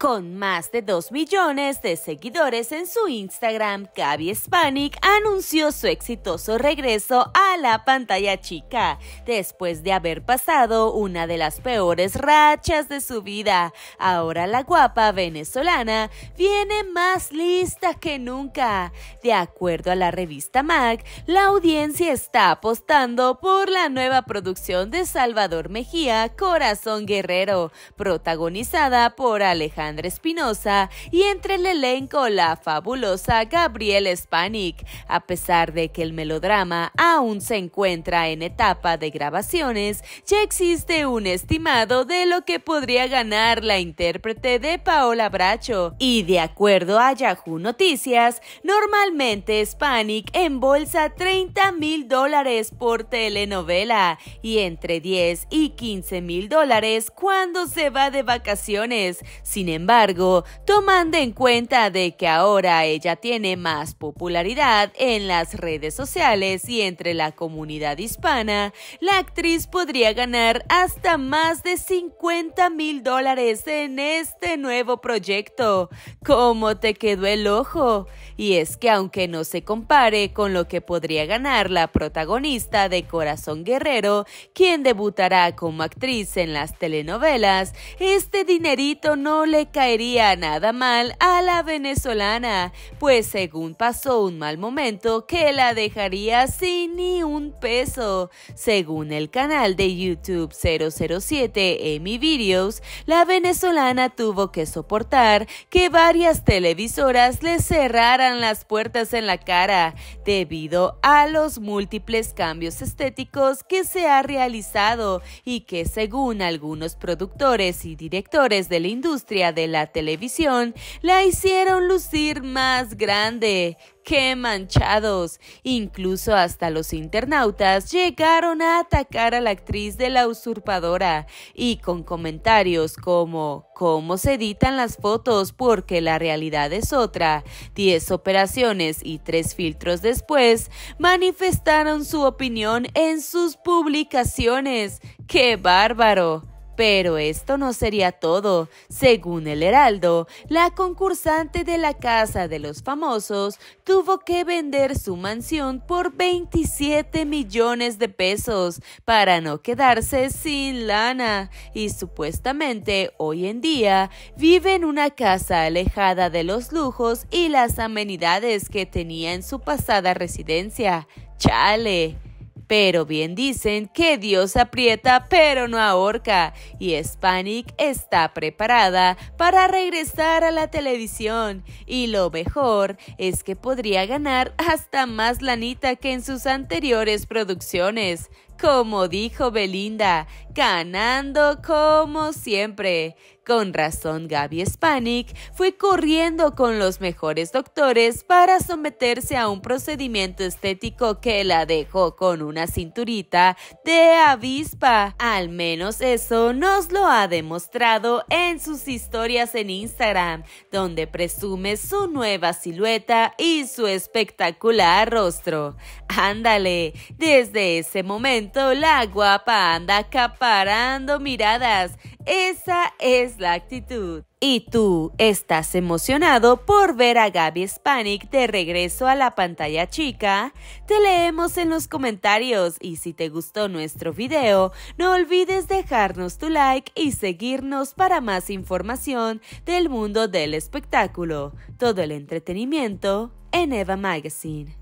Con más de 2 millones de seguidores en su Instagram, Gaby Spanik anunció su exitoso regreso a la pantalla chica, después de haber pasado una de las peores rachas de su vida. Ahora la guapa venezolana viene más lista que nunca. De acuerdo a la revista Mac, la audiencia está apostando por la nueva producción de Salvador Mejía, Corazón Guerrero, protagonizada por Alejandro Andrés Espinosa y entre el elenco la fabulosa Gabrielle Spanik, a pesar de que el melodrama aún se encuentra en etapa de grabaciones, ya existe un estimado de lo que podría ganar la intérprete de Paola Bracho. Y de acuerdo a Yahoo Noticias, normalmente Spanik embolsa 30 mil dólares por telenovela y entre 10 y 15 mil dólares cuando se va de vacaciones. Sin embargo, embargo, tomando en cuenta de que ahora ella tiene más popularidad en las redes sociales y entre la comunidad hispana, la actriz podría ganar hasta más de 50 mil dólares en este nuevo proyecto. ¿Cómo te quedó el ojo? Y es que aunque no se compare con lo que podría ganar la protagonista de Corazón Guerrero, quien debutará como actriz en las telenovelas, este dinerito no le caería nada mal a la venezolana, pues según pasó un mal momento que la dejaría sin ni un peso. Según el canal de YouTube 007 Emi Videos, la venezolana tuvo que soportar que varias televisoras le cerraran las puertas en la cara debido a los múltiples cambios estéticos que se ha realizado y que según algunos productores y directores de la industria de la televisión la hicieron lucir más grande. ¡Qué manchados! Incluso hasta los internautas llegaron a atacar a la actriz de la usurpadora y con comentarios como ¿Cómo se editan las fotos? Porque la realidad es otra. Diez operaciones y tres filtros después manifestaron su opinión en sus publicaciones. ¡Qué bárbaro! Pero esto no sería todo. Según el Heraldo, la concursante de la Casa de los Famosos tuvo que vender su mansión por 27 millones de pesos para no quedarse sin lana y supuestamente hoy en día vive en una casa alejada de los lujos y las amenidades que tenía en su pasada residencia. Chale. Pero bien dicen que Dios aprieta pero no ahorca y Hispanic está preparada para regresar a la televisión y lo mejor es que podría ganar hasta más lanita que en sus anteriores producciones. Como dijo Belinda, ganando como siempre. Con razón, Gaby Spanik fue corriendo con los mejores doctores para someterse a un procedimiento estético que la dejó con una cinturita de avispa. Al menos eso nos lo ha demostrado en sus historias en Instagram, donde presume su nueva silueta y su espectacular rostro. Ándale, desde ese momento la guapa anda acaparando miradas. Esa es la actitud. Y tú estás emocionado por ver a Gaby Spanik de regreso a la pantalla chica? Te leemos en los comentarios y si te gustó nuestro video, no olvides dejarnos tu like y seguirnos para más información del mundo del espectáculo. Todo el entretenimiento en Eva Magazine.